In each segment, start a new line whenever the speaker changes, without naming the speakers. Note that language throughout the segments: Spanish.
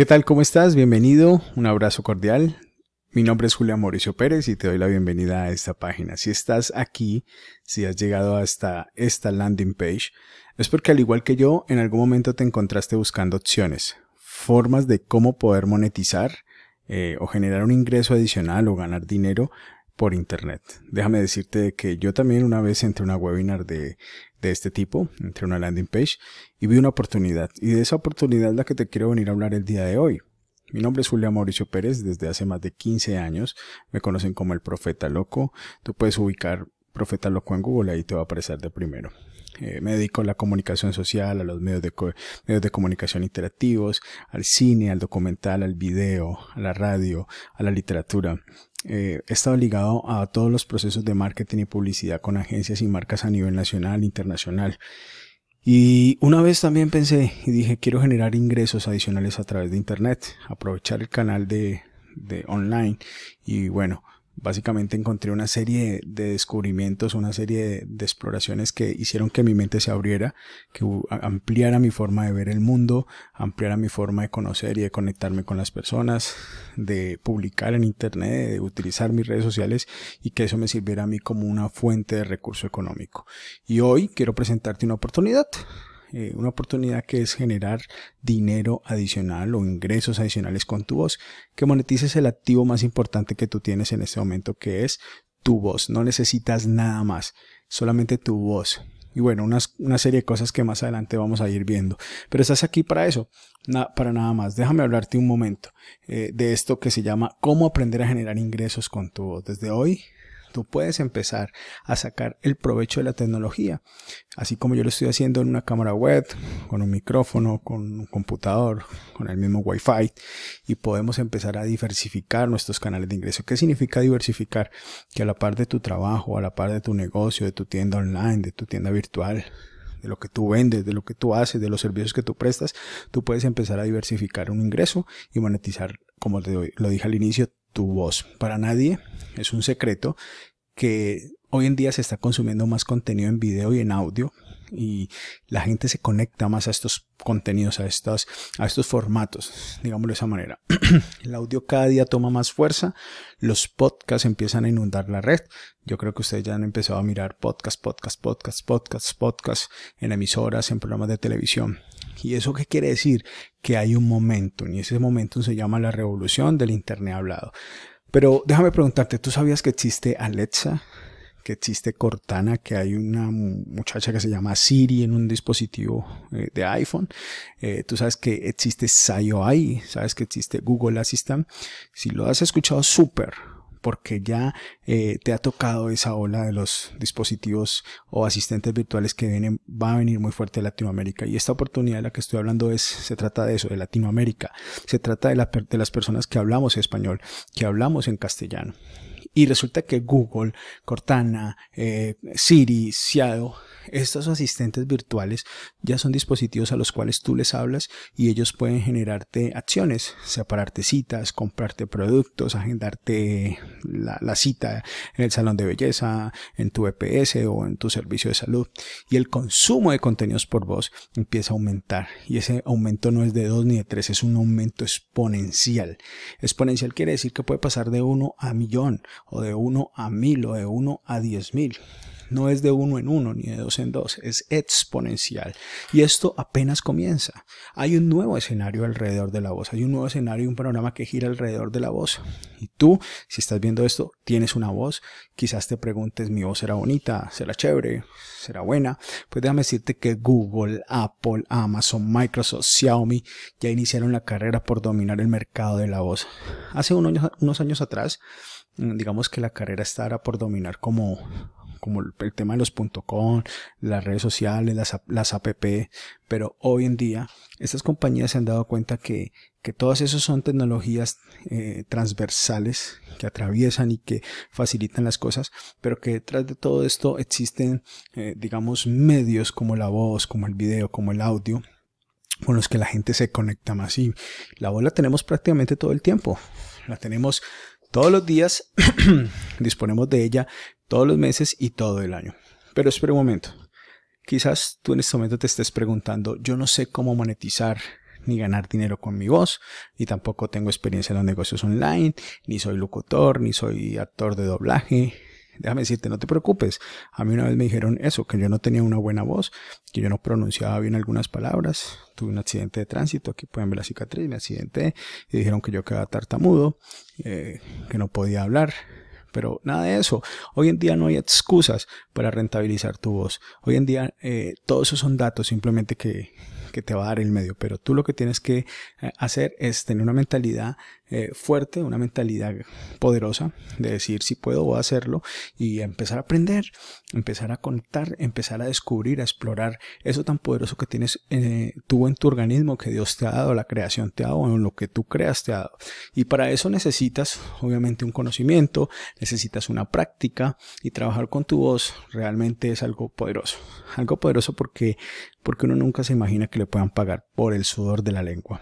¿Qué tal? ¿Cómo estás? Bienvenido, un abrazo cordial. Mi nombre es julia Mauricio Pérez y te doy la bienvenida a esta página. Si estás aquí, si has llegado hasta esta landing page, es porque al igual que yo, en algún momento te encontraste buscando opciones, formas de cómo poder monetizar eh, o generar un ingreso adicional o ganar dinero por internet. Déjame decirte que yo también una vez entré a una webinar de, de este tipo, entré a una landing page y vi una oportunidad. Y de esa oportunidad es la que te quiero venir a hablar el día de hoy. Mi nombre es julia Mauricio Pérez, desde hace más de 15 años me conocen como el Profeta Loco. Tú puedes ubicar Profeta Loco en Google, ahí te va a aparecer de primero. Eh, me dedico a la comunicación social, a los medios de, medios de comunicación interactivos, al cine, al documental, al video, a la radio, a la literatura eh, he estado ligado a todos los procesos de marketing y publicidad con agencias y marcas a nivel nacional, e internacional. Y una vez también pensé y dije, quiero generar ingresos adicionales a través de Internet, aprovechar el canal de online. Y bueno, básicamente encontré una serie de, descubrimientos, una serie de, de, exploraciones que hicieron que mi mente se abriera, que ampliara mi forma de ver el mundo, ampliara mi forma de conocer y de conectarme con las personas, de publicar en Internet, de utilizar mis redes sociales y que eso me sirviera a mí como una fuente de recurso económico. Y hoy quiero presentarte una oportunidad. Eh, una oportunidad que es generar dinero adicional o ingresos adicionales con tu voz, que monetices el activo más importante que tú tienes en este momento, que es tu voz. No necesitas nada más, solamente tu voz. Y bueno, una serie de cosas que más adelante vamos a ir viendo. Pero estás aquí para eso, para nada más. Déjame hablarte un momento eh, de esto que se llama cómo aprender a generar ingresos con tu voz. Desde hoy Tú puedes empezar a sacar el provecho de la tecnología, así como yo lo estoy haciendo en una cámara web, con un micrófono, con un computador, con el mismo Wi-Fi, y podemos empezar a diversificar nuestros canales de ingreso. ¿Qué significa diversificar? Que a la par de tu trabajo, a la par de tu negocio, de tu tienda online, de tu tienda virtual, de lo que tú vendes, de lo que tú haces, de los servicios que tú prestas, tú puedes empezar a diversificar un ingreso y monetizar, como lo dije al inicio, tu voz. Para nadie es un secreto que hoy en día se está consumiendo más contenido en video y en audio y la gente se conecta más a estos contenidos, a, estas, a estos formatos, digámoslo de esa manera. El audio cada día toma más fuerza, los podcasts empiezan a inundar la red. Yo creo que ustedes ya han empezado a mirar podcast, podcast, podcast, podcast, podcast en emisoras, en programas de televisión. ¿Y eso qué quiere decir? Que hay un momento, y ese momento se llama la revolución del Internet hablado. Pero déjame preguntarte, ¿tú sabías que existe Alexa? que existe Cortana, que hay una muchacha que se llama Siri en un dispositivo eh, de iPhone. Eh, tú sabes que existe siri, sabes que existe Google Assistant. Si lo has escuchado, súper porque ya eh, te ha tocado esa ola de los dispositivos o asistentes virtuales que vienen, va a venir muy fuerte de Latinoamérica. Y esta oportunidad de la que estoy hablando es, se trata de eso, de Latinoamérica. Se trata de, de las personas que hablamos español, que hablamos en castellano. Y resulta que Google, Cortana, eh, Siri, Seado, estos asistentes virtuales ya son dispositivos a los cuales tú les hablas y ellos pueden generarte acciones, separarte citas, comprarte productos, agendarte la, cita en el salón de belleza, en tu EPS o en tu servicio de salud. Y el consumo de contenidos por voz empieza a aumentar. Y ese aumento no es de dos ni de tres, es un aumento exponencial. Exponencial quiere decir que puede pasar de uno a millón o de uno a mil o de uno a diez mil No es de uno en uno ni de dos en dos es exponencial. Y esto apenas comienza. Hay un nuevo escenario alrededor de la voz, hay un nuevo escenario y un panorama que gira alrededor de la voz. Y tú, si estás viendo esto, tienes una voz, quizás te preguntes, mi voz será bonita, será chévere, será buena. Pues déjame decirte que Google, Apple, Amazon, Microsoft, Xiaomi ya iniciaron la carrera por dominar el mercado de la voz. Hace unos años atrás, Mm, digamos que la carrera está por dominar como, como el tema de los .com, las redes sociales, las, app, pero hoy en día estas compañías se han dado cuenta que, que todas esas son tecnologías eh, transversales que atraviesan y que facilitan las cosas, pero que detrás de todo esto existen, eh, digamos, medios como la voz, como el video, como el audio, con los que la gente se conecta más. Y la voz la tenemos prácticamente todo el tiempo. La tenemos todos los días, disponemos de ella todos los meses y todo el año. Pero espera un momento. Quizás tú en este momento te estés preguntando, yo no sé cómo monetizar ni ganar dinero con mi voz, ni tampoco tengo experiencia en los negocios online, ni soy locutor, ni soy actor de doblaje, déjame decirte, no te preocupes. A mí una vez me dijeron eso, que yo no tenía una buena voz, que yo no pronunciaba bien algunas palabras. Tuve un accidente de tránsito, aquí pueden ver la cicatriz, me accidente y dijeron que yo quedaba tartamudo, eh, que no podía hablar. Pero nada de eso. Hoy en día no hay excusas para rentabilizar tu voz. Hoy en día eh, todos esos son datos simplemente que, que te va a dar el medio. Pero tú lo que tienes que eh, hacer es tener una mentalidad eh, fuerte, una mentalidad poderosa de decir si puedo voy hacerlo y empezar a aprender, empezar a conectar, empezar a descubrir, a explorar eso tan poderoso que tienes eh, tú en tu organismo que Dios te ha dado, la creación te ha dado, en lo que tú creas te ha dado. Y para eso necesitas obviamente un conocimiento, necesitas una práctica y trabajar con tu voz realmente es algo poderoso, algo poderoso porque porque uno nunca se imagina que le puedan pagar por el sudor de la lengua.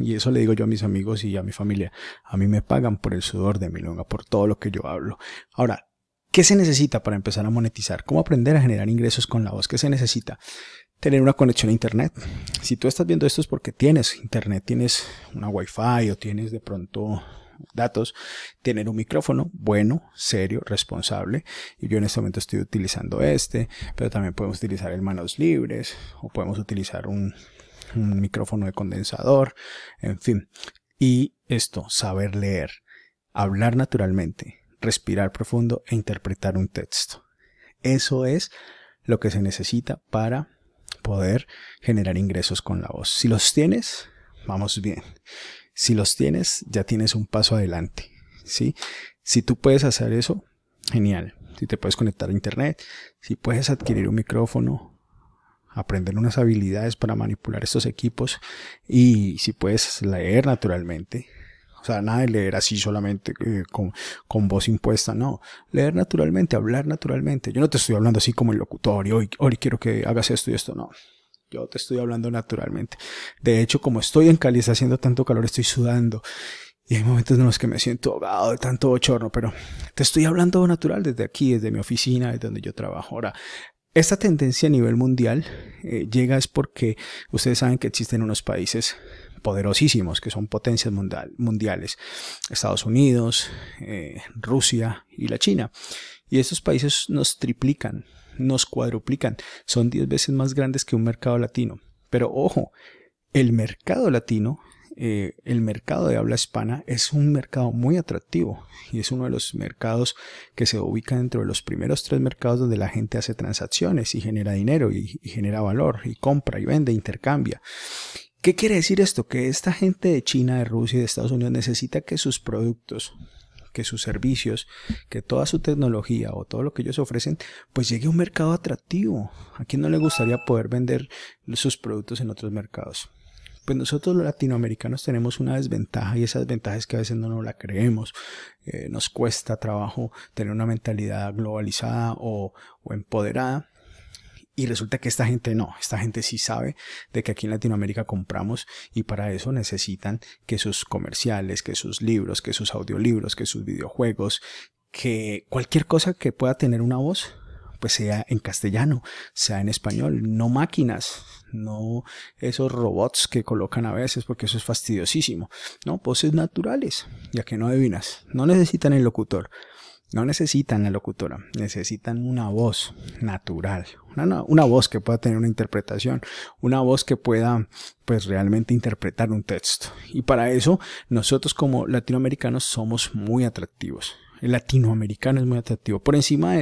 Y eso le digo yo a mis amigos y a mi familia. A mí me pagan por el sudor de mi lengua, por todo lo que yo hablo. Ahora, ¿qué se necesita para empezar a monetizar? ¿Cómo aprender a generar ingresos con la voz? ¿Qué se necesita? Tener una conexión a internet. Si tú estás viendo esto es porque tienes internet, tienes una wifi o tienes de pronto datos, tener un micrófono bueno, serio, responsable. Y yo en este momento estoy utilizando este, pero también podemos utilizar el manos libres o podemos utilizar un un micrófono de condensador, en fin. Y esto, saber leer, hablar naturalmente, respirar profundo e interpretar un texto. Eso es lo que se necesita para poder generar ingresos con la voz. Si los tienes, vamos bien. Si los tienes, ya tienes un paso adelante. Si tú puedes hacer eso, genial. Si te puedes conectar a internet, si puedes adquirir un micrófono, aprender unas habilidades para manipular estos equipos y si puedes leer naturalmente. O sea, nada de leer así solamente eh, con, voz impuesta, no. Leer naturalmente, hablar naturalmente. Yo no te estoy hablando así como el locutor y hoy, quiero que hagas esto y esto, no. Yo te estoy hablando naturalmente. De hecho, como estoy en Cali, está haciendo tanto calor, estoy sudando. Y hay momentos en los que me siento ahogado de tanto bochorno, pero te estoy hablando natural desde aquí, desde mi oficina, desde donde yo trabajo. Ahora, esta tendencia a nivel mundial eh, llega es porque ustedes saben que existen unos países poderosísimos, que son potencias mundiales, Estados Unidos, eh, Rusia y la China. Y estos países nos triplican, nos cuadruplican, son 10 veces más grandes que un mercado latino. Pero ojo, el mercado latino eh, el mercado de habla hispana es un mercado muy atractivo y es uno de los mercados que se ubica dentro de los primeros tres mercados donde la gente hace transacciones y genera dinero y, y genera valor y compra y vende, intercambia. ¿Qué quiere decir esto? Que esta gente de China, de Rusia y de Estados Unidos necesita que sus productos, que sus servicios, que toda su tecnología o todo lo que ellos ofrecen, pues llegue a un mercado atractivo. ¿A quién no le gustaría poder vender sus productos en otros mercados? pues nosotros los latinoamericanos tenemos una desventaja y esa desventaja es que a veces no nos la creemos. Eh, nos cuesta trabajo tener una mentalidad globalizada o, o empoderada. Y resulta que esta gente no, esta gente sí sabe de que aquí en Latinoamérica compramos y para eso necesitan que sus comerciales, que sus libros, que sus audiolibros, que sus videojuegos, que cualquier cosa que pueda tener una voz pues sea en castellano, sea en español, no máquinas, no esos robots que colocan a veces porque eso es fastidiosísimo, no, voces naturales, ya que no adivinas, no necesitan el locutor, no necesitan la locutora, necesitan una voz natural, una, una, voz que pueda tener una interpretación, una voz que pueda pues realmente interpretar un texto. Y para eso nosotros como latinoamericanos somos muy atractivos el latinoamericano es muy atractivo, por encima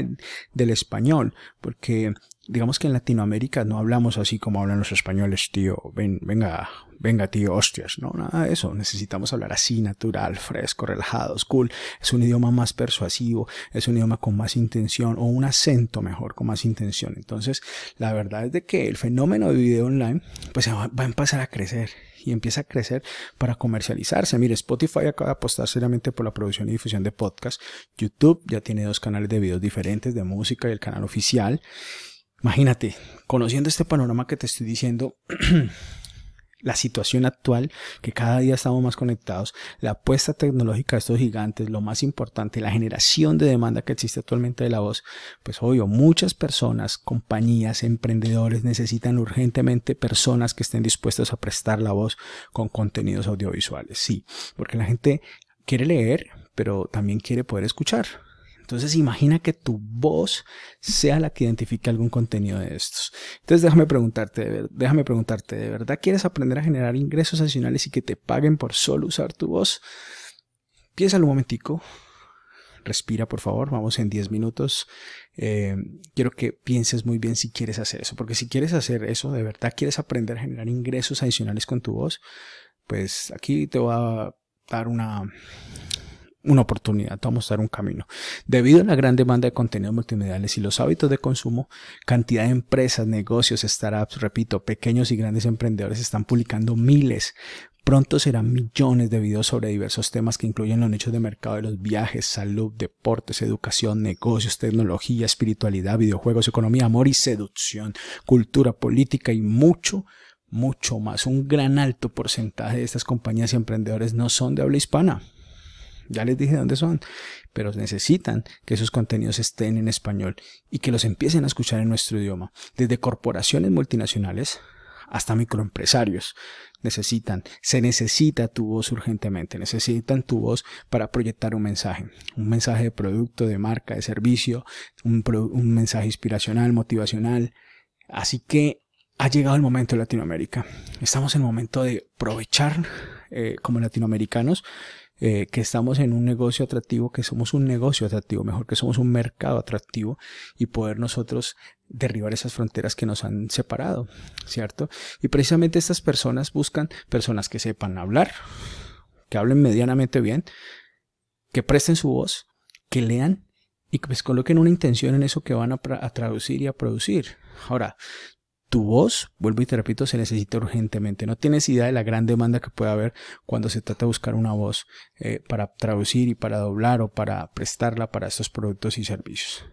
del español, porque digamos que en Latinoamérica no hablamos así como hablan los españoles, tío, ven, venga, venga, tío, hostias, no, nada de eso, necesitamos hablar así, natural, fresco, relajado, cool, es un idioma más persuasivo, es un idioma con más intención o un acento mejor, con más intención. Entonces, la verdad es de que el fenómeno de video online, pues va a empezar a crecer y empieza a crecer para comercializarse. Mire, Spotify acaba de apostar seriamente por la producción y difusión de podcasts. YouTube ya tiene dos canales de videos diferentes, de música y el canal oficial. Imagínate, conociendo este panorama que te estoy diciendo, la situación actual, que cada día estamos más conectados, la apuesta tecnológica de estos gigantes, lo más importante, la generación de demanda que existe actualmente de la voz, pues obvio, muchas personas, compañías, emprendedores necesitan urgentemente personas que estén dispuestas a prestar la voz con contenidos audiovisuales, sí, porque la gente quiere leer, pero también quiere poder escuchar. Entonces imagina que tu voz sea la que identifique algún contenido de estos. Entonces déjame preguntarte, déjame preguntarte, ¿de verdad quieres aprender a generar ingresos adicionales y que te paguen por solo usar tu voz? Piénsalo un momentico. Respira, por favor. Vamos en 10 minutos. Eh, quiero que pienses muy bien si quieres hacer eso. Porque si quieres hacer eso, de verdad quieres aprender a generar ingresos adicionales con tu voz, pues aquí te voy a dar una, una oportunidad, vamos a dar un camino. Debido a la gran demanda de contenidos multimediales y los hábitos de consumo, cantidad de empresas, negocios, startups, repito, pequeños y grandes emprendedores están publicando miles, Pronto serán millones de videos sobre diversos temas que incluyen los nichos de mercado de los viajes, salud, deportes, educación, negocios, tecnología, espiritualidad, videojuegos, economía, amor y seducción, cultura, política y mucho, mucho más. Un gran alto porcentaje de estas compañías y emprendedores no son de habla hispana. Ya les dije dónde son, pero necesitan que esos contenidos estén en español y que los empiecen a escuchar en nuestro idioma. Desde corporaciones multinacionales hasta microempresarios necesitan, se necesita tu voz urgentemente, necesitan tu voz para proyectar un mensaje, un mensaje de producto, de marca, de servicio, un, mensaje inspiracional, motivacional. Así que ha llegado el momento en Latinoamérica. Estamos en el momento de aprovechar eh, como latinoamericanos eh, que estamos en un negocio atractivo, que somos un negocio atractivo, mejor que somos un mercado atractivo y poder nosotros derribar esas fronteras que nos han separado, ¿cierto? Y precisamente estas personas buscan personas que sepan hablar, que hablen medianamente bien, que presten su voz, que lean y que les pues, coloquen una intención en eso que van a traducir y a producir. Ahora, tu voz, vuelvo y te repito, se necesita urgentemente. No tienes idea de la gran demanda que puede haber cuando se trata de buscar una voz eh, para traducir y para doblar o para prestarla para estos productos y servicios.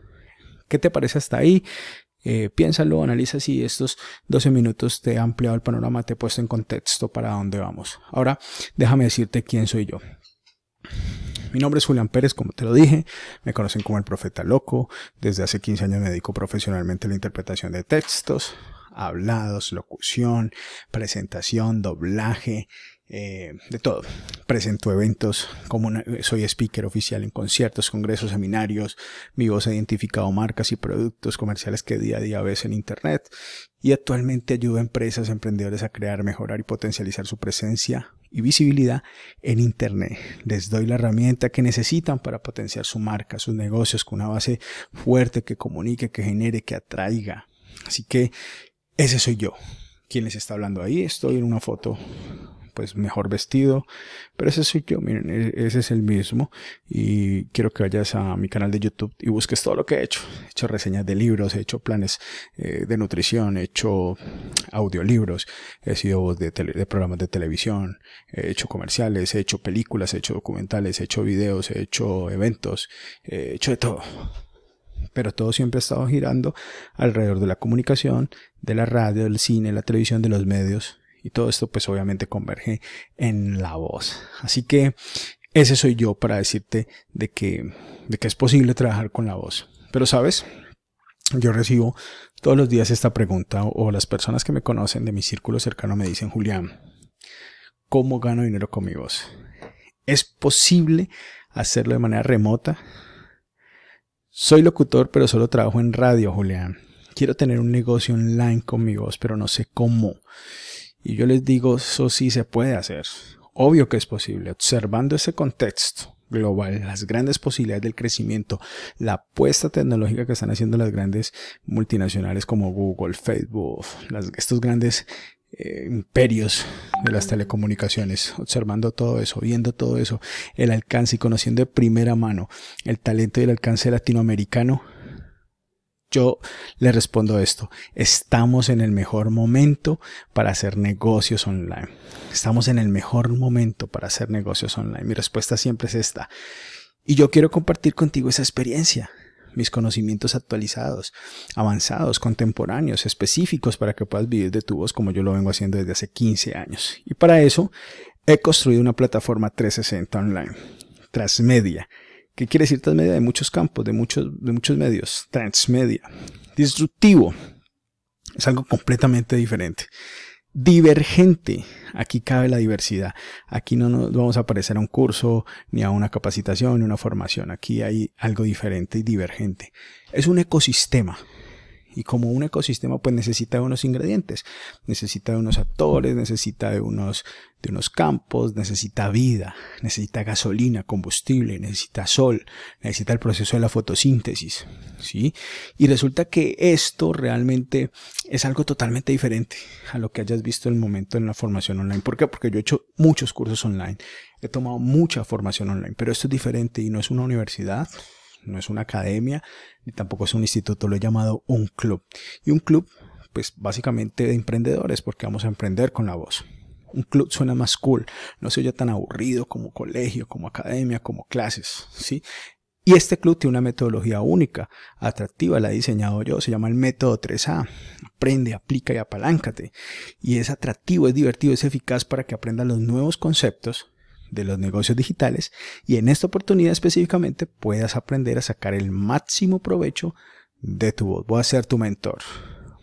¿Qué te parece hasta ahí? Eh, piénsalo, analiza si estos 12 minutos te ha ampliado el panorama, te he puesto en contexto para dónde vamos. Ahora déjame decirte quién soy yo. Mi nombre es Julián Pérez, como te lo dije, me conocen como el profeta loco, desde hace 15 años me dedico profesionalmente a la interpretación de textos, hablados, locución, presentación, doblaje, eh, de todo. Presento eventos, como soy speaker oficial en conciertos, congresos, seminarios, mi voz ha identificado marcas y productos comerciales que día a día ves en Internet y actualmente ayudo a empresas, emprendedores a crear, mejorar y potencializar su presencia y visibilidad en Internet. Les doy la herramienta que necesitan para potenciar su marca, sus negocios con una base fuerte que comunique, que genere, que atraiga. Así que ese soy yo, quien les está hablando ahí. Estoy en una foto, pues mejor vestido, pero ese soy yo, miren, e-, ese es el mismo. Y quiero que vayas a mi canal de YouTube y busques todo lo que he hecho. He hecho reseñas de libros, he hecho planes eh, de nutrición, he hecho audiolibros, he sido voz de, de programas de televisión, he hecho comerciales, he hecho películas, he hecho documentales, he hecho videos, he hecho eventos, he hecho de todo pero todo siempre ha estado girando alrededor de la comunicación, de la radio, del cine, la televisión, de los medios y todo esto pues obviamente converge en la voz. Así que ese soy yo para decirte de que, de que es posible trabajar con la voz. Pero sabes, yo recibo todos los días esta pregunta o, o las personas que me conocen de mi círculo cercano me dicen, Julián, ¿cómo gano dinero con mi voz? ¿Es posible hacerlo de manera remota? Soy locutor, pero solo trabajo en radio, Julián. Quiero tener un negocio online con mi voz, pero no sé cómo. Y yo les digo, eso sí se puede hacer. Obvio que es posible, observando ese contexto global, las grandes posibilidades del crecimiento, la apuesta tecnológica que están haciendo las grandes multinacionales como Google, Facebook, las, estos grandes eh, imperios de las telecomunicaciones, observando todo eso, viendo todo eso, el alcance y conociendo de primera mano el talento y el alcance latinoamericano, yo le respondo esto, estamos en el mejor momento para hacer negocios online. Estamos en el mejor momento para hacer negocios online. Mi respuesta siempre es esta. Y yo quiero compartir contigo esa experiencia mis conocimientos actualizados, avanzados, contemporáneos, específicos para que puedas vivir de tu voz como yo lo vengo haciendo desde hace 15 años. Y para eso he construido una plataforma 360 online, transmedia. ¿Qué quiere decir transmedia? De muchos campos, de muchos, de muchos medios. Transmedia. Disruptivo. Es algo completamente diferente divergente. Aquí cabe la diversidad. Aquí no nos vamos a parecer a un curso, ni a una capacitación, ni una formación. Aquí hay algo diferente y divergente. Es un ecosistema. Y como un ecosistema, pues necesita de unos ingredientes, necesita de unos actores, necesita de unos, de unos campos, necesita vida, necesita gasolina, combustible, necesita sol, necesita el proceso de la fotosíntesis, ¿sí? Y resulta que esto realmente es algo totalmente diferente a lo que hayas visto en el momento en la formación online. ¿Por qué? Porque yo he hecho muchos cursos online, he tomado mucha formación online, pero esto es diferente y no es una universidad, no es una academia, ni tampoco es un instituto, lo he llamado un club. Y un club, pues básicamente de emprendedores, porque vamos a emprender con la voz. Un club suena más cool, no se oye tan aburrido como colegio, como academia, como clases, ¿sí? Y este club tiene una metodología única, atractiva, la he diseñado yo, se llama el método 3A. Aprende, aplica y apaláncate. Y es atractivo, es divertido, es eficaz para que aprendas los nuevos conceptos de los negocios digitales y en esta oportunidad específicamente puedas aprender a sacar el máximo provecho de tu voz. Voy a ser tu mentor,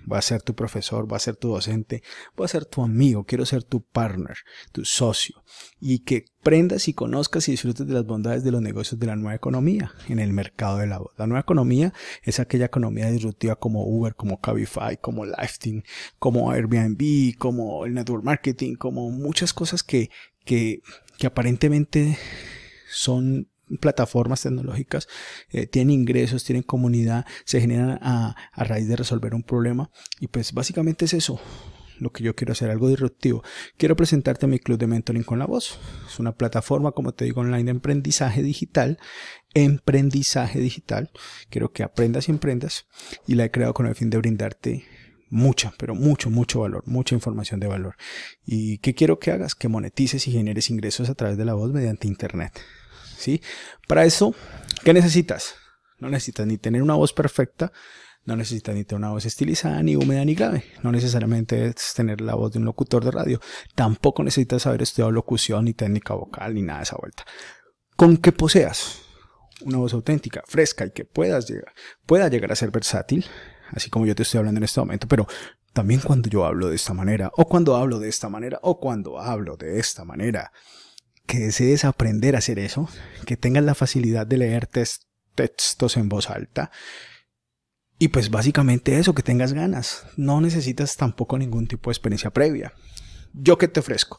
voy a ser tu profesor, voy a ser tu docente, voy a ser tu amigo, quiero ser tu partner, tu socio y que prendas y conozcas y disfrutes de las bondades de los negocios de la nueva economía en el mercado de la voz. La nueva economía es aquella economía disruptiva como Uber, como Cabify, como Lifting, como Airbnb, como el network marketing, como muchas cosas que, que que aparentemente son plataformas tecnológicas, eh, tienen ingresos, tienen comunidad, se generan a, raíz de resolver un problema y pues básicamente es eso, lo que yo quiero hacer, algo disruptivo. Quiero presentarte mi club de mentoring con la voz. Es una plataforma, como te digo, online de emprendizaje digital. Emprendizaje digital. Quiero que aprendas y emprendas. Y la he creado con el fin de brindarte mucha, pero mucho, mucho valor, mucha información de valor. ¿Y qué quiero que hagas? Que monetices y generes ingresos a través de la voz mediante Internet. ¿Sí? Para eso, ¿qué necesitas? No necesitas ni tener una voz perfecta, no necesitas ni tener una voz estilizada, ni húmeda, ni grave. No necesariamente es tener la voz de un locutor de radio. Tampoco necesitas haber estudiado locución, ni técnica vocal, ni nada de esa vuelta. Con que poseas una voz auténtica, fresca y que puedas llegar, pueda llegar a ser versátil, así como yo te estoy hablando en este momento, pero también cuando yo hablo de esta manera, o cuando hablo de esta manera, o cuando hablo de esta manera, que desees aprender a hacer eso, que tengas la facilidad de leer textos en voz alta, y pues básicamente eso, que tengas ganas. No necesitas tampoco ningún tipo de experiencia previa. ¿Yo que te ofrezco?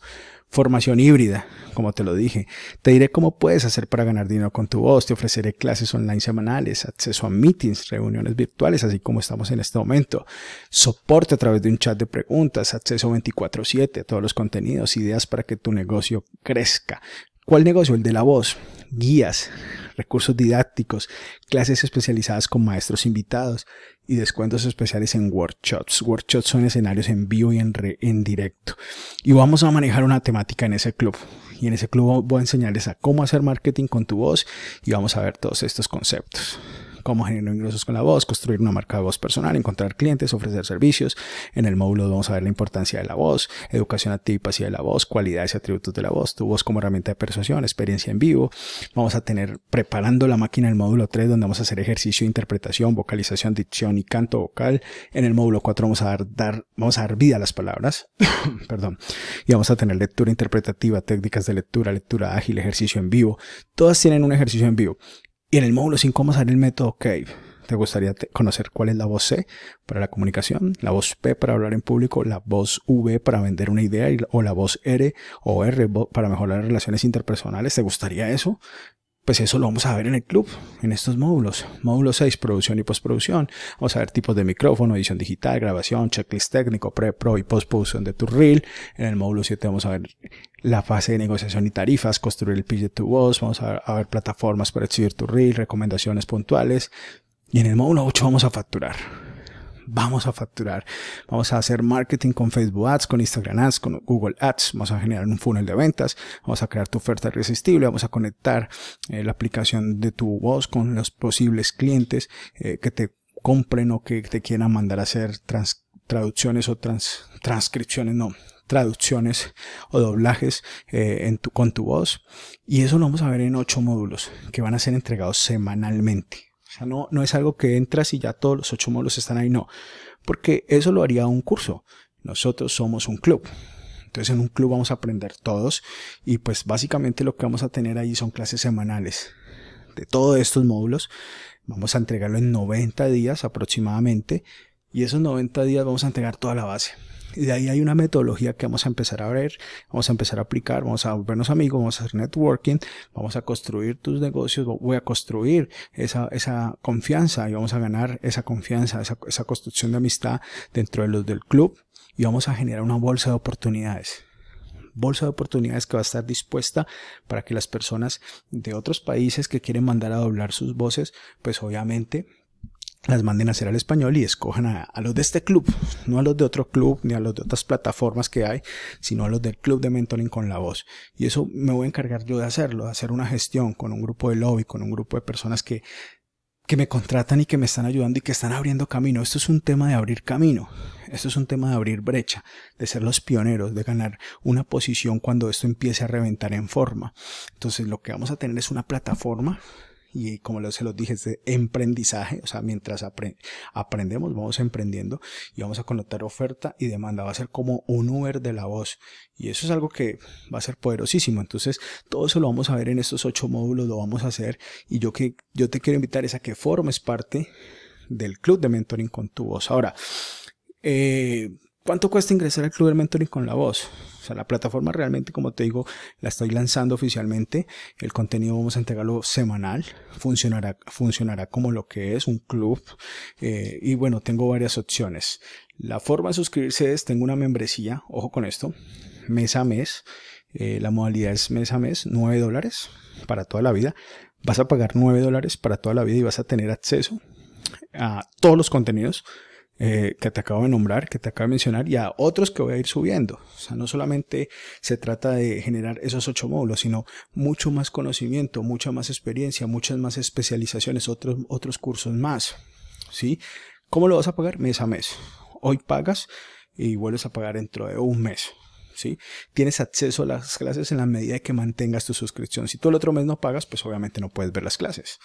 Formación híbrida, como te lo dije. Te diré cómo puedes hacer para ganar dinero con tu voz. Te ofreceré clases online semanales, acceso a meetings, reuniones virtuales, así como estamos en este momento. Soporte a través de un chat de preguntas, acceso 24/7 a todos los contenidos, ideas para que tu negocio crezca. ¿Cuál negocio? El de la voz, guías, recursos didácticos, clases especializadas con maestros invitados y descuentos especiales en workshops. Workshops son escenarios en vivo y en, en directo. Y vamos a manejar una temática en ese club. Y en ese club voy a enseñarles a cómo hacer marketing con tu voz y vamos a ver todos estos conceptos cómo generar ingresos con la voz, construir una marca de voz personal, encontrar clientes, ofrecer servicios. En el módulo vamos a ver la importancia de la voz, educación activa y pasiva de la voz, cualidades y atributos de la voz, tu voz como herramienta de persuasión, experiencia en vivo. Vamos a tener preparando la máquina el módulo 3 donde vamos a hacer ejercicio de interpretación, vocalización, dicción y canto vocal. En el módulo 4 vamos a dar, dar vamos a dar vida a las palabras. Perdón. Y vamos a tener lectura interpretativa, técnicas de lectura, lectura ágil, ejercicio en vivo. Todas tienen un ejercicio en vivo. Y en el módulo 5 vamos a el método CAVE. Te gustaría conocer cuál es la voz C para la comunicación, la voz P para hablar en público, la voz V para vender una idea o la voz R o R para mejorar relaciones interpersonales. ¿Te gustaría eso? pues eso lo vamos a ver en el club, en estos módulos. Módulo 6, producción y postproducción. Vamos a ver tipos de micrófono, edición digital, grabación, checklist técnico, pre, pro y postproducción de tu reel. En el módulo 7 vamos a ver la fase de negociación y tarifas, construir el pitch de tu voz, vamos a ver, a ver plataformas para exhibir tu reel, recomendaciones puntuales. Y en el módulo 8 vamos a facturar vamos a facturar, vamos a hacer marketing con Facebook Ads, con Instagram Ads, con Google Ads, vamos a generar un funnel de ventas, vamos a crear tu oferta irresistible, vamos a conectar eh, la aplicación de tu voz con los posibles clientes eh, que te compren o que te quieran mandar a hacer traducciones o transcripciones, no, traducciones o doblajes eh, en tu, con tu voz. Y eso lo vamos a ver en ocho módulos que van a ser entregados semanalmente. O sea, no, no es algo que entras y ya todos los ocho módulos están ahí, no. Porque eso lo haría un curso. Nosotros somos un club. Entonces en un club vamos a aprender todos y pues básicamente lo que vamos a tener ahí son clases semanales de todos estos módulos. Vamos a entregarlo en 90 días aproximadamente y esos 90 días vamos a entregar toda la base. Y de ahí hay una metodología que vamos a empezar a ver, vamos a empezar a aplicar, vamos a volvernos amigos, vamos a hacer networking, vamos a construir tus negocios, voy a construir esa, esa confianza y vamos a ganar esa confianza, esa, esa construcción de amistad dentro de los del club y vamos a generar una bolsa de oportunidades bolsa de oportunidades que va a estar dispuesta para que las personas de otros países que quieren mandar a doblar sus voces, pues obviamente las manden a hacer al español y escojan a, a, los de este club, no a los de otro club ni a los de otras plataformas que hay, sino a los del club de mentoring con la voz. Y eso me voy a encargar yo de hacerlo, de hacer una gestión con un grupo de lobby, con un grupo de personas que, que me contratan y que me están ayudando y que están abriendo camino. Esto es un tema de abrir camino, esto es un tema de abrir brecha, de ser los pioneros, de ganar una posición cuando esto empiece a reventar en forma. Entonces lo que vamos a tener es una plataforma y como se los dije, es de emprendizaje, o sea, mientras aprendemos, vamos emprendiendo y vamos a conectar oferta y demanda, va a ser como un Uber de la voz y eso es algo que va a ser poderosísimo, entonces todo eso lo vamos a ver en estos ocho módulos, lo vamos a hacer y yo, que, yo te quiero invitar es a que formes parte del club de mentoring con tu voz. Ahora, eh, ¿Cuánto cuesta ingresar al Club del Mentoring con la voz? O sea, la plataforma realmente, como te digo, la estoy lanzando oficialmente. El contenido vamos a entregarlo semanal. Funcionará, funcionará como lo que es un club. Eh, y bueno, tengo varias opciones. La forma de suscribirse es, tengo una membresía, ojo con esto, mes a mes. Eh, la modalidad es mes a mes, 9 dólares para toda la vida. Vas a pagar 9 dólares para toda la vida y vas a tener acceso a todos los contenidos eh, que te acabo de nombrar, que te acabo de mencionar, y a otros que voy a ir subiendo. O sea, no solamente se trata de generar esos ocho módulos, sino mucho más conocimiento, mucha más experiencia, muchas más especializaciones, otros, otros cursos más. ¿Sí? ¿Cómo lo vas a pagar? Mes a mes. Hoy pagas y vuelves a pagar dentro de un mes. ¿Sí? Tienes acceso a las clases en la medida que mantengas tu suscripción. Si tú el otro mes no pagas, pues obviamente no puedes ver las clases.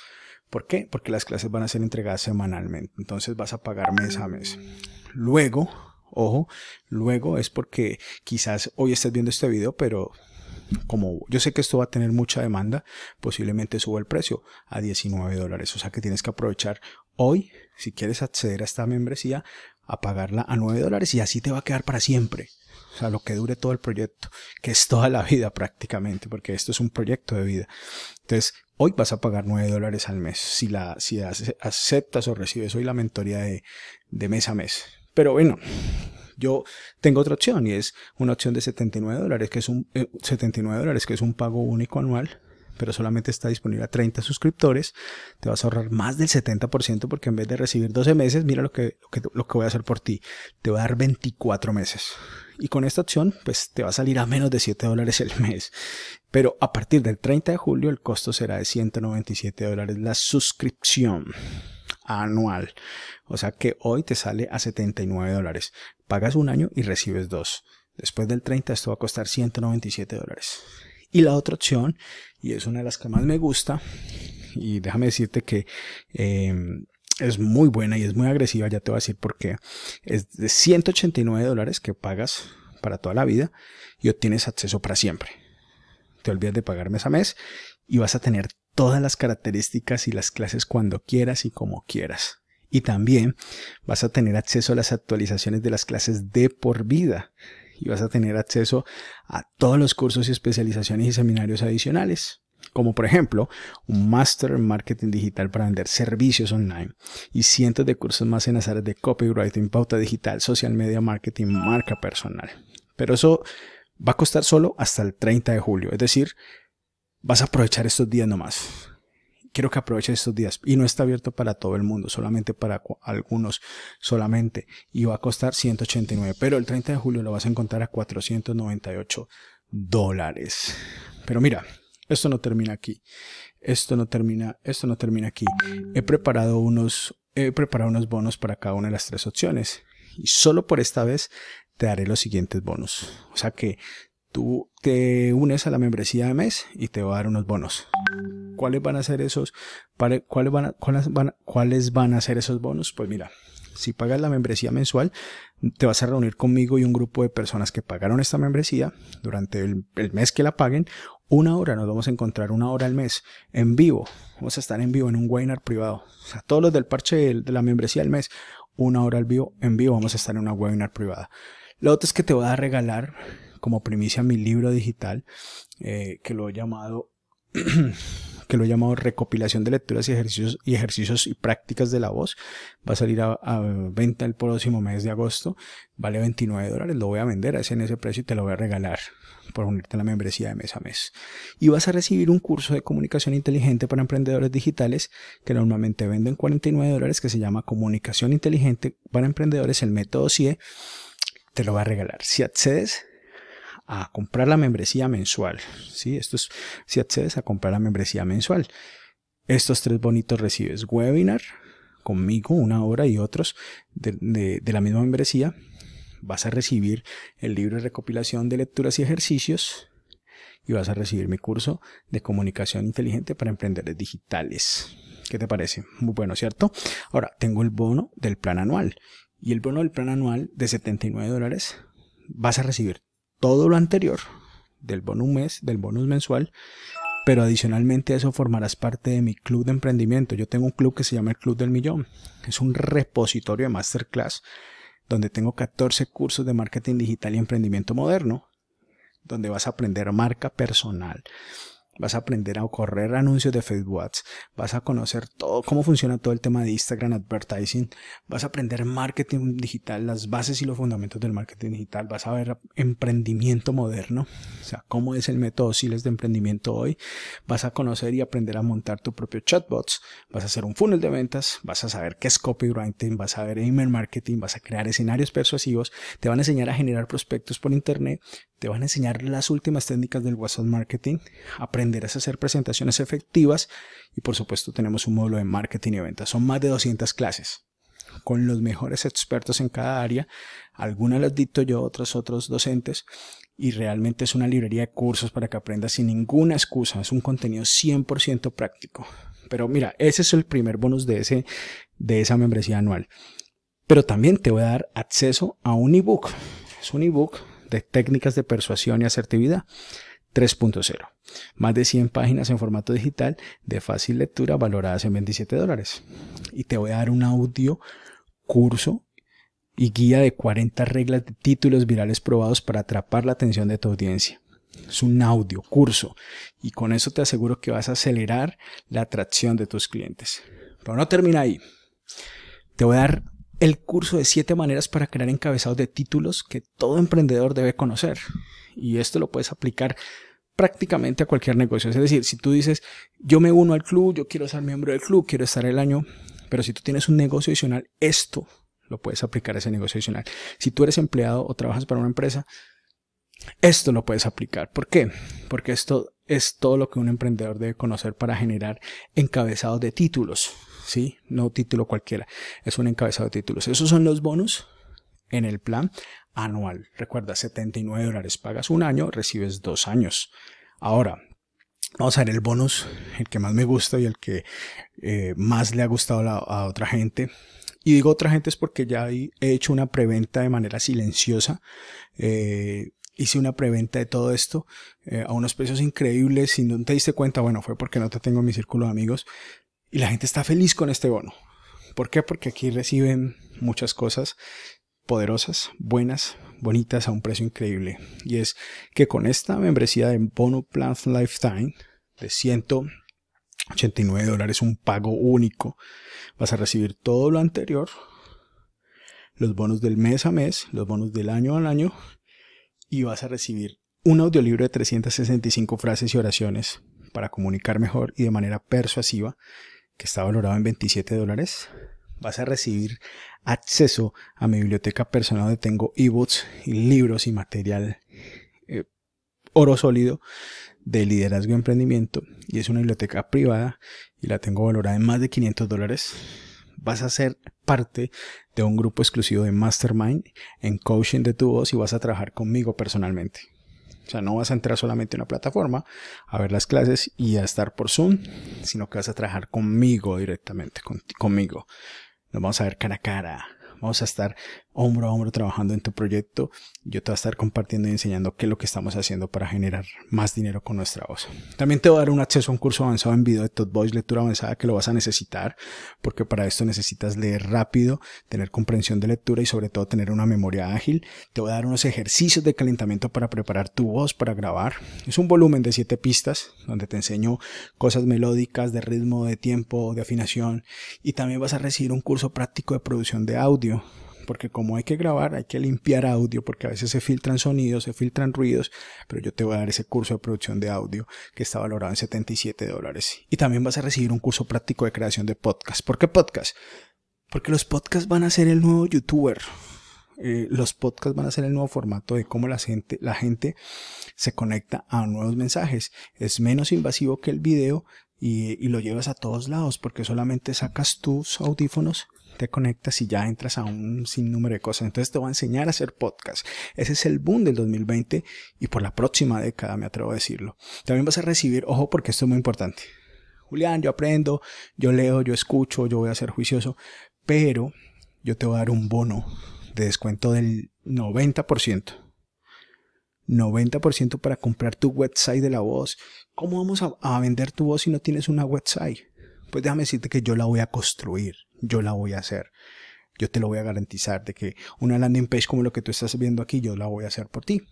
¿Por qué? Porque las clases van a ser entregadas semanalmente, entonces vas a pagar mes a mm. mes. Luego, ojo, luego es porque quizás hoy estés viendo este video, pero como yo sé que esto va a tener mucha demanda, posiblemente suba el precio a 19 dólares. O sea que tienes que aprovechar hoy, si quieres acceder a esta membresía, a pagarla a nueve dólares y así te va a quedar para siempre. O sea, lo que dure todo el proyecto, que es toda la vida prácticamente, porque esto es un proyecto de vida. Entonces, hoy vas a pagar nueve dólares al mes si, la, si aceptas o recibes hoy la mentoría de, de mes a mes. Pero bueno, yo tengo otra opción y es una opción de 79 dólares, que es un 79 eh, dólares, que es un pago único anual pero solamente está disponible a 30 suscriptores, te vas a ahorrar más del 70% porque en vez de recibir 12 meses, mira lo que, lo que, voy a hacer por ti, te voy a dar 24 meses. Y con esta opción, pues te va a salir a menos de 7 dólares el mes. Pero a partir del 30 de julio el costo será de 197 dólares la suscripción anual. O sea que hoy te sale a 79 dólares. Pagas un año y recibes dos. Después del 30 esto va a costar 197 dólares. Y la otra opción, y es una de las que más me gusta, y déjame decirte que em, es muy buena y es muy agresiva, ya te voy a decir por qué, es de 189 dólares que pagas para toda la vida y obtienes acceso para siempre. Te olvidas de pagar mes a mes y vas a tener todas las características y las clases cuando quieras y como quieras. Y también vas a tener acceso a las actualizaciones de las clases de por vida y vas a tener acceso a todos los cursos y especializaciones y seminarios adicionales, como por ejemplo un Master en marketing digital para vender servicios online y cientos de cursos más en las áreas de copywriting, pauta digital, social media marketing, marca personal. Pero eso va a costar solo hasta el 30 de julio, es decir, vas a aprovechar estos días nomás quiero que aproveches estos días y no está abierto para todo el mundo, solamente para algunos, solamente y va a costar 189, pero el 30 de julio lo vas a encontrar a 498 dólares. Pero mira, esto no termina aquí. Esto no termina, esto no termina aquí. He preparado unos he preparado unos bonos para cada una de las tres opciones y solo por esta vez te daré los siguientes bonos. O sea que tú te unes a la membresía de mes y te va a dar unos bonos. ¿Cuáles van a ser esos? ¿Cuáles van a, cuáles van cuáles van a ser esos bonos? Pues mira, si pagas la membresía mensual, te vas a reunir conmigo y un grupo de personas que pagaron esta membresía durante el, mes que la paguen. Una hora, nos vamos a encontrar una hora al mes en vivo. Vamos a estar en vivo en un webinar privado. O sea, todos los del parche de, la membresía del mes, una hora al vivo, en vivo vamos a estar en una webinar privada. Lo otro es que te voy a regalar como primicia mi libro digital, eh, que lo he llamado que lo he llamado recopilación de lecturas y ejercicios y ejercicios y prácticas de la voz va a salir a, venta el próximo mes de agosto vale 29 dólares lo voy a vender es en ese precio y te lo voy a regalar por unirte a la membresía de mes a mes y vas a recibir un curso de comunicación inteligente para emprendedores digitales que normalmente venden 49 dólares que se llama comunicación inteligente para emprendedores el método CIE te lo va a regalar si accedes a comprar la membresía mensual. ¿sí? Esto es si accedes a comprar la membresía mensual. Estos tres bonitos recibes webinar conmigo, una hora y otros de, de la misma membresía. Vas a recibir el libro de recopilación de lecturas y ejercicios y vas a recibir mi curso de comunicación inteligente para emprendedores digitales. ¿Qué te parece? Muy bueno, ¿cierto? Ahora, tengo el bono del plan anual y el bono del plan anual de 79 dólares vas a recibir todo lo anterior del bonus mes, del bonus mensual, pero adicionalmente a eso formarás parte de mi club de emprendimiento. Yo tengo un club que se llama el Club del Millón. Es un repositorio de masterclass donde tengo 14 cursos de marketing digital y emprendimiento moderno, donde vas a aprender marca personal, Vas a aprender a correr anuncios de Facebook Ads, vas a conocer todo cómo funciona todo el tema de Instagram Advertising, vas a aprender marketing digital, las bases y los fundamentos del marketing digital, vas a ver emprendimiento moderno, o sea, cómo es el método Siles de emprendimiento hoy, vas a conocer y aprender a montar tu propio chatbots, vas a hacer un funnel de ventas, vas a saber qué es copywriting, vas a ver email marketing, vas a crear escenarios persuasivos, te van a enseñar a generar prospectos por internet, te van a enseñar las últimas técnicas del WhatsApp marketing, aprenderás a hacer presentaciones efectivas y por supuesto tenemos un módulo de marketing y ventas. Son más de 200 clases con los mejores expertos en cada área. Algunas las dicto yo, otras otros docentes. Y realmente es una librería de cursos para que aprendas sin ninguna excusa. Es un contenido 100% práctico. Pero mira, ese es el primer bonus de, ese, de esa membresía anual. Pero también te voy a dar acceso a un ebook. Es un ebook de técnicas de persuasión y asertividad. 3.0. Más de 100 páginas en formato digital de fácil lectura valoradas en 27 dólares. Y te voy a dar un audio curso y guía de 40 reglas de títulos virales probados para atrapar la atención de tu audiencia. Es un audio curso y con eso te aseguro que vas a acelerar la atracción de tus clientes. Pero no termina ahí. Te voy a dar el curso de siete maneras para crear encabezados de títulos que todo emprendedor debe conocer. Y esto lo puedes aplicar prácticamente a cualquier negocio. Es decir, si tú dices, yo me uno al club, yo quiero ser miembro del club, quiero estar el año, pero si tú tienes un negocio adicional, esto lo puedes aplicar a ese negocio adicional. Si tú eres empleado o trabajas para una empresa, esto lo puedes aplicar. ¿Por qué? Porque esto es todo lo que un emprendedor debe conocer para generar encabezados de títulos. ¿sí? No título cualquiera, es un encabezado de títulos. Esos son los bonos en el plan anual. Recuerda, 79 dólares pagas un año, recibes dos años. Ahora, vamos a ver el bonus, el que más me gusta y el que eh, más le ha gustado a otra gente. Y digo otra gente es porque ya he hecho una preventa de manera silenciosa. Eh, hice una preventa de todo esto eh, a unos precios increíbles. Si no te diste cuenta, bueno, fue porque no te tengo en mi círculo de amigos. Y la gente está feliz con este bono. ¿Por qué? Porque aquí reciben muchas cosas poderosas, buenas, bonitas a un precio increíble. Y es que con esta membresía de Bono Plan Lifetime de 189 dólares, un pago único, vas a recibir todo lo anterior, los bonos del mes a mes, los bonos del año al año, y vas a recibir un audiolibro de 365 frases y oraciones para comunicar mejor y de manera persuasiva que está valorado en 27 dólares, vas a recibir acceso a mi biblioteca personal donde tengo ebooks, libros y material eh, oro sólido de liderazgo y emprendimiento. Y es una biblioteca privada y la tengo valorada en más de 500 dólares. Vas a ser parte de un grupo exclusivo de Mastermind en coaching de tu voz y vas a trabajar conmigo personalmente. O sea, no vas a entrar solamente en una plataforma a ver las clases y a estar por Zoom, sino que vas a trabajar conmigo directamente, conmigo. Nos vamos a ver cara a cara. Vamos a estar hombro a hombro trabajando en tu proyecto. Yo te voy a estar compartiendo y enseñando qué es lo que estamos haciendo para generar más dinero con nuestra voz. También te voy a dar un acceso a un curso avanzado en video de Top Voice, lectura avanzada que lo vas a necesitar, porque para esto necesitas leer rápido, tener comprensión de lectura y sobre todo tener una memoria ágil. Te voy a dar unos ejercicios de calentamiento para preparar tu voz para grabar. Es un volumen de siete pistas donde te enseño cosas melódicas, de ritmo, de tiempo, de afinación y también vas a recibir un curso práctico de producción de audio porque como hay que grabar, hay que limpiar audio, porque a veces se filtran sonidos, se filtran ruidos, pero yo te voy a dar ese curso de producción de audio que está valorado en 77 dólares. Y también vas a recibir un curso práctico de creación de podcast. ¿Por qué podcast? Porque los podcasts van a ser el nuevo youtuber. Eh, los podcasts van a ser el nuevo formato de cómo la gente, la gente se conecta a nuevos mensajes. Es menos invasivo que el video y lo llevas a todos lados porque solamente sacas tus audífonos te conectas y ya entras a un sinnúmero de cosas. Entonces te voy a enseñar a hacer podcast. Ese es el boom del 2020 y por la próxima década, me atrevo a decirlo. También vas a recibir, ojo, porque esto es muy importante. Julián, yo aprendo, yo leo, yo escucho, yo voy a ser juicioso, pero yo te voy a dar un bono de descuento del 90%. 90% para comprar tu website de la voz. ¿Cómo vamos a, a, vender tu voz si no tienes una website? Pues déjame decirte que yo la voy a construir yo la voy a hacer. Yo te lo voy a garantizar de que una landing page como lo que tú estás viendo aquí, yo la voy a hacer por ti.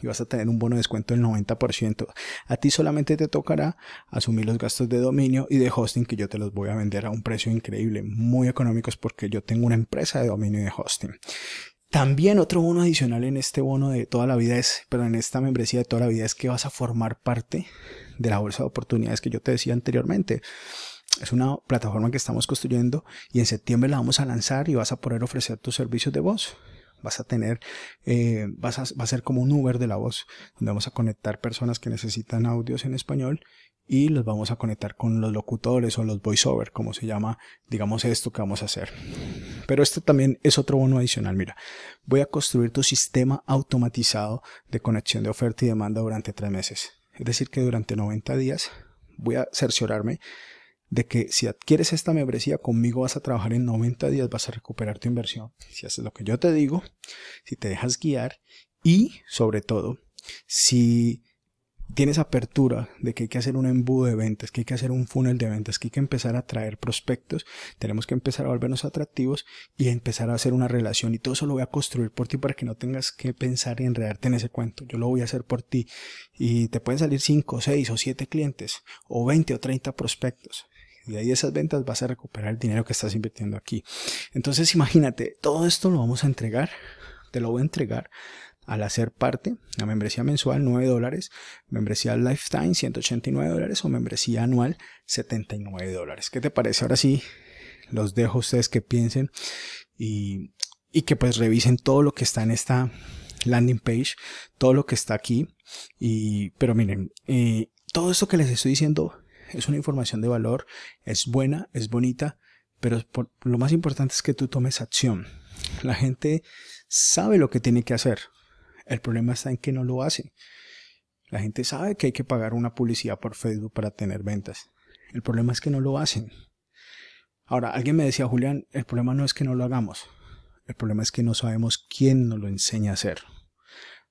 Y vas a tener un bono de descuento del 90%. A ti solamente te tocará asumir los gastos de dominio y de hosting que yo te los voy a vender a un precio increíble, muy económicos porque yo tengo una empresa de dominio y de hosting. También otro bono adicional en este bono de toda la vida es, pero en esta membresía de toda la vida es que vas a formar parte de la bolsa de oportunidades que yo te decía anteriormente. Es una plataforma que estamos construyendo y en septiembre la vamos a lanzar y vas a poder ofrecer tus servicios de voz. Vas a tener, eh, vas a, va a ser como un Uber de la voz, donde vamos a conectar personas que necesitan audios en español y los vamos a conectar con los locutores o los voiceover, como se llama, digamos, esto que vamos a hacer. Pero esto también es otro bono adicional. Mira, voy a construir tu sistema automatizado de conexión de oferta y demanda durante tres meses. Es decir, que durante 90 días voy a cerciorarme de que si adquieres esta membresía conmigo vas a trabajar en 90 días, vas a recuperar tu inversión. Si haces lo que yo te digo, si te dejas guiar y sobre todo, si tienes apertura de que hay que hacer un embudo de ventas, que hay que hacer un funnel de ventas, que hay que empezar a traer prospectos, tenemos que empezar a volvernos atractivos y empezar a hacer una relación. Y todo eso lo voy a construir por ti para que no tengas que pensar y enredarte en ese cuento. Yo lo voy a hacer por ti. Y te pueden salir 5, 6 o 7 clientes, o 20 o 30 prospectos. Y de ahí esas ventas vas a recuperar el dinero que estás invirtiendo aquí. Entonces imagínate, todo esto lo vamos a entregar, te lo voy a entregar al hacer parte, la membresía mensual 9 dólares, membresía lifetime 189 dólares o membresía anual 79 dólares. ¿Qué te parece? Ahora sí, los dejo a ustedes que piensen y, que pues revisen todo lo que está en esta landing page, todo lo que está aquí. Y, pero miren, eh, todo esto que les estoy diciendo es una información de valor, es buena, es bonita, pero lo más importante es que tú tomes acción. La gente sabe lo que tiene que hacer. El problema está en que no lo hacen. La gente sabe que hay que pagar una publicidad por Facebook para tener ventas. El problema es que no lo hacen. Ahora, alguien me decía, Julián, el problema no es que no lo hagamos. El problema es que no sabemos quién nos lo enseña a hacer.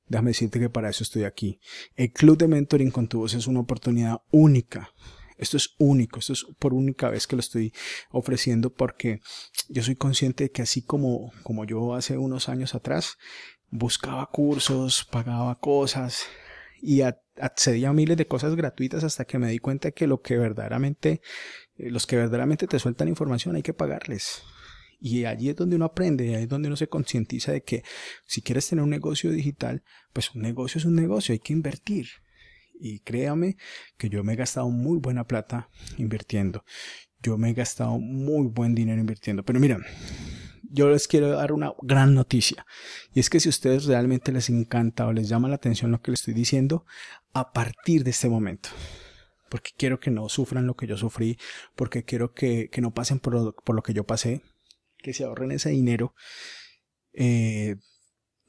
Déjame decirte que para eso estoy aquí. El Club de Mentoring con tu voz es una oportunidad única esto es único, esto es por única vez que lo estoy ofreciendo porque yo soy consciente de que así como, como yo hace unos años atrás buscaba cursos, pagaba cosas y accedía a miles de cosas gratuitas hasta que me di cuenta que lo que verdaderamente, eh, los que verdaderamente te sueltan información hay que pagarles. Y allí es donde uno aprende, ahí es donde uno se concientiza de que si quieres tener un negocio digital, pues un negocio es un negocio, hay que invertir y créame que yo me he gastado muy buena plata invirtiendo. Yo me he gastado muy buen dinero invirtiendo. Pero mira, yo les quiero dar una gran noticia. Y es que si a ustedes realmente les encanta o les llama la atención lo que les estoy diciendo, a partir de este momento. Porque quiero que no sufran lo que yo sufrí, porque quiero que, no pasen por lo, que yo pasé, que se ahorren ese dinero. Eh,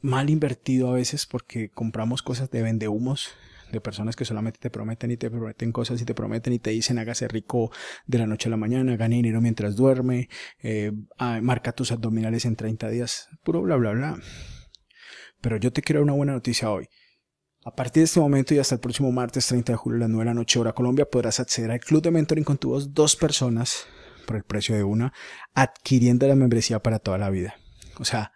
mal invertido a veces porque compramos cosas de vendehumos de personas que solamente te prometen y te prometen cosas y te prometen y te dicen hágase rico de la noche a la mañana, gane dinero mientras duerme, eh, ah, marca tus abdominales en 30 días, puro bla bla bla. Pero yo te quiero una buena noticia hoy. A partir de este momento y hasta el próximo martes 30 de julio a las 9 de la noche hora Colombia podrás acceder al Club de Mentoring con tu dos personas por el precio de una, adquiriendo la membresía para toda la vida. O sea,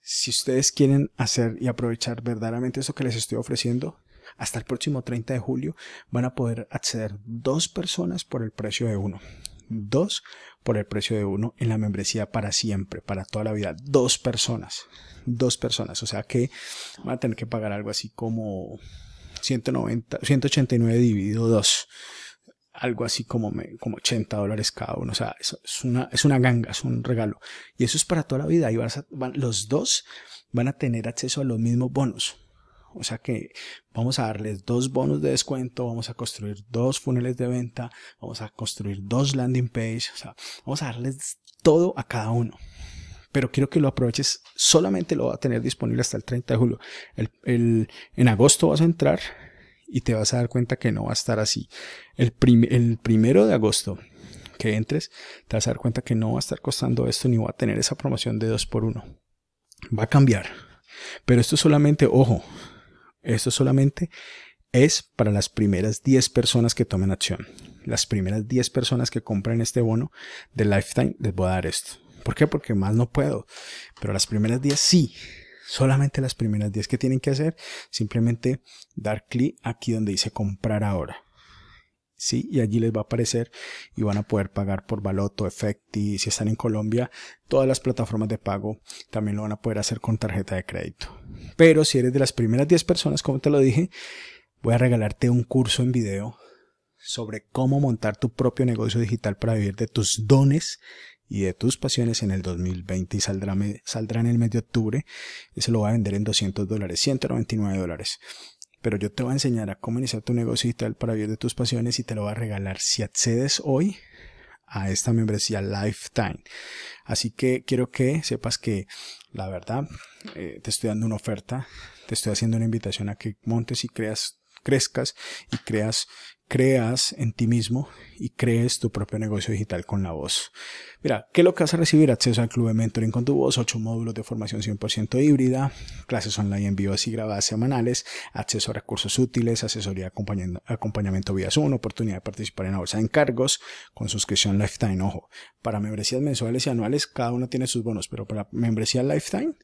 si ustedes quieren hacer y aprovechar verdaderamente eso que les estoy ofreciendo, hasta el próximo 30 de julio van a poder acceder dos personas por el precio de uno. Dos por el precio de uno en la membresía para siempre, para toda la vida. Dos personas. Dos personas. O sea que van a tener que pagar algo así como 190, 189 dividido 2 algo así como, como 80 dólares cada uno. O sea, es, una, es una ganga, es un regalo. Y eso es para toda la vida. Y los dos van a tener acceso a los mismos bonos. O sea que vamos a darles dos bonos de descuento, vamos a construir dos funeles de venta, vamos a construir dos landing pages o sea, vamos a darles todo a cada uno. Pero quiero que lo aproveches, solamente lo va a tener disponible hasta el 30 de julio. El, en agosto vas a entrar y te vas a dar cuenta que no va a estar así. El, el primero de agosto que entres, te vas a dar cuenta que no va a estar costando esto ni va a tener esa promoción de dos por uno Va a cambiar. Pero esto solamente, ojo, esto solamente es para las primeras 10 personas que tomen acción. Las primeras 10 personas que compren este bono de Lifetime les voy a dar esto. ¿Por qué? Porque más no puedo. Pero las primeras 10 sí. Solamente las primeras 10 que tienen que hacer, simplemente dar clic aquí donde dice comprar ahora. ¿sí? Y allí les va a aparecer y van a poder pagar por Baloto, Efecti, si están en Colombia, todas las plataformas de pago también lo van a poder hacer con tarjeta de crédito. Pero si eres de las primeras 10 personas, como te lo dije, voy a regalarte un curso en video sobre cómo montar tu propio negocio digital para vivir de tus dones y de tus pasiones en el 2020 y saldrá, saldrá en el mes de octubre. y Se lo va a vender en 200 dólares, 199 dólares pero yo te voy a enseñar a cómo iniciar tu negocio digital para vivir de tus pasiones y te lo voy a regalar si accedes hoy a esta membresía Lifetime. Así que quiero que sepas que la verdad eh, te estoy dando una oferta, te estoy haciendo una invitación a que montes y creas crezcas y creas creas en ti mismo y crees tu propio negocio digital con la voz. Mira, ¿qué es lo que vas a recibir? Acceso al club de mentoring con tu voz, ocho módulos de formación 100% híbrida, clases online en vivo y grabadas semanales, acceso a recursos útiles, asesoría, acompañamiento vía Zoom, oportunidad de participar en la bolsa de encargos con suscripción lifetime. Ojo, para membresías mensuales y anuales cada uno tiene sus bonos, pero para membresía lifetime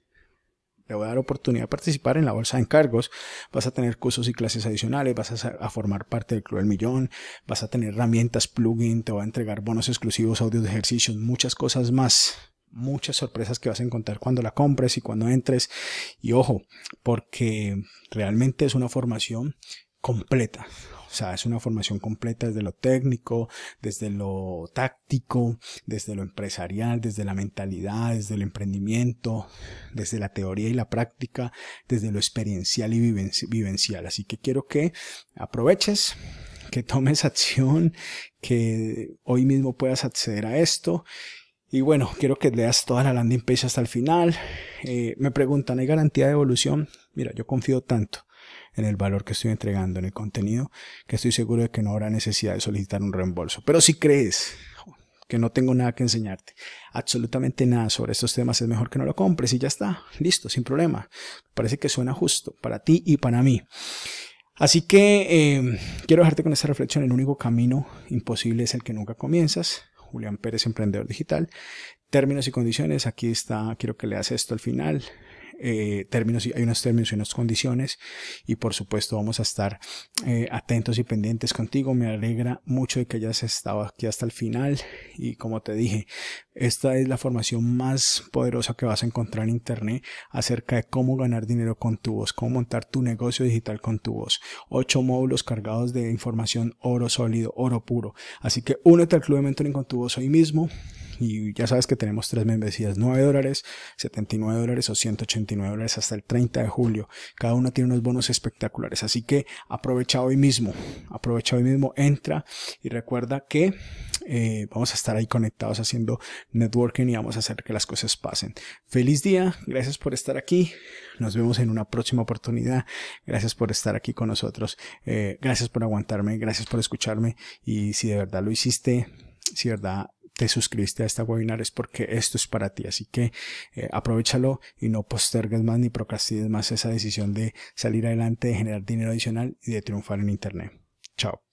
te voy a dar oportunidad de participar en la bolsa de encargos, vas a tener cursos y clases adicionales, vas a, formar parte del Club del Millón, vas a tener herramientas, plugin, te voy a entregar bonos exclusivos, audios de ejercicios, muchas cosas más, muchas sorpresas que vas a encontrar cuando la compres y cuando entres. Y ojo, porque realmente es una formación completa. O sea, es una formación completa desde lo técnico, desde lo táctico, desde lo empresarial, desde la mentalidad, desde el emprendimiento, desde la teoría y la práctica, desde lo experiencial y vivencial. Así que quiero que aproveches, que tomes acción, que hoy mismo puedas acceder a esto y bueno, quiero que leas toda la landing page hasta el final. Eh, me preguntan, ¿hay garantía de evolución? Mira, yo confío tanto en el valor que estoy entregando, en el contenido, que estoy seguro de que no habrá necesidad de solicitar un reembolso. Pero si crees que no tengo nada que enseñarte, absolutamente nada sobre estos temas, es mejor que no lo compres y ya está, listo, sin problema. Parece que suena justo para ti y para mí. Así que em, quiero dejarte con esta reflexión, el único camino imposible es el que nunca comienzas. Julián Pérez, emprendedor digital. Términos y condiciones, aquí está, quiero que leas esto al final, eh, términos y hay unos términos y unas condiciones y por supuesto vamos a estar eh, atentos y pendientes contigo. Me alegra mucho de que hayas estado aquí hasta el final y como te dije, esta es la formación más poderosa que vas a encontrar en internet acerca de cómo ganar dinero con tu voz, cómo montar tu negocio digital con tu voz. Ocho módulos cargados de información oro sólido, oro puro. Así que únete al Club de Mentoring con tu voz hoy mismo y ya sabes que tenemos tres membresías, 9 dólares, 79 dólares o 189 dólares hasta el 30 de julio. Cada una tiene unos bonos espectaculares. Así que aprovecha hoy mismo, aprovecha hoy mismo, entra y recuerda que eh, vamos a estar ahí conectados haciendo networking y vamos a hacer que las cosas pasen. Feliz día, gracias por estar aquí. Nos vemos en una próxima oportunidad. Gracias por estar aquí con nosotros. Eh, gracias por aguantarme, gracias por escucharme y si de verdad lo hiciste, si de verdad te suscribiste a esta webinar es porque esto es para ti. Así que eh, aprovechalo y no postergues más ni procrastines más esa decisión de salir adelante, de generar dinero adicional y de triunfar en Internet. Chao.